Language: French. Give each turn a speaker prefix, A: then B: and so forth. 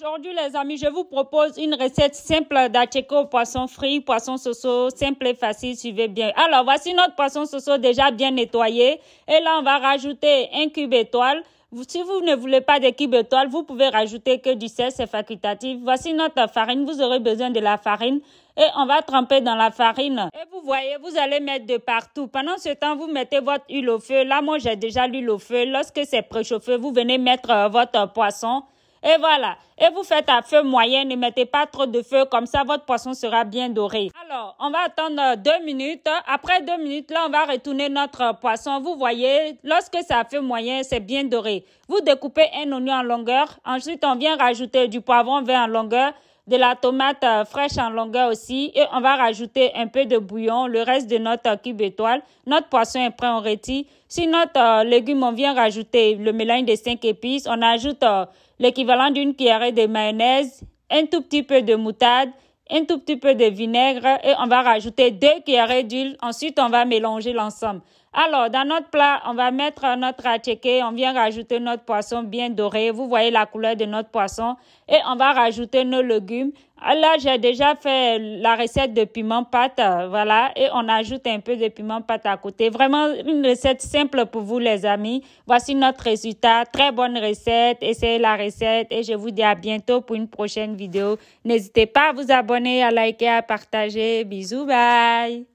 A: Aujourd'hui, les amis, je vous propose une recette simple d'acheco poisson frit, poisson soso, simple et facile, suivez bien. Alors, voici notre poisson soso déjà bien nettoyé. Et là, on va rajouter un cube étoile. Si vous ne voulez pas de cube étoile, vous pouvez rajouter que du sel, c'est facultatif. Voici notre farine, vous aurez besoin de la farine. Et on va tremper dans la farine. Et vous voyez, vous allez mettre de partout. Pendant ce temps, vous mettez votre huile au feu. Là, moi, j'ai déjà l'huile au feu. Lorsque c'est préchauffé, vous venez mettre euh, votre poisson. Et voilà. Et vous faites à feu moyen. Ne mettez pas trop de feu. Comme ça, votre poisson sera bien doré. Alors, on va attendre euh, deux minutes. Après deux minutes, là, on va retourner notre poisson. Vous voyez, lorsque ça fait moyen, c'est bien doré. Vous découpez un oignon en longueur. Ensuite, on vient rajouter du poivron vert en longueur de la tomate euh, fraîche en longueur aussi et on va rajouter un peu de bouillon, le reste de notre euh, cube étoile. Notre poisson est prêt, en retire. Sur notre euh, légume, on vient rajouter le mélange des cinq épices. On ajoute l'équivalent d'une cuillerée de mayonnaise, un tout petit peu de moutarde un tout petit peu de vinaigre et on va rajouter deux cuillerées d'huile. Ensuite, on va mélanger l'ensemble. Alors, dans notre plat, on va mettre notre acheké, on vient rajouter notre poisson bien doré. Vous voyez la couleur de notre poisson. Et on va rajouter nos légumes Là, j'ai déjà fait la recette de piment pâte, voilà, et on ajoute un peu de piment pâte à côté. Vraiment une recette simple pour vous, les amis. Voici notre résultat. Très bonne recette. Essayez la recette et je vous dis à bientôt pour une prochaine vidéo. N'hésitez pas à vous abonner, à liker, à partager. Bisous, bye!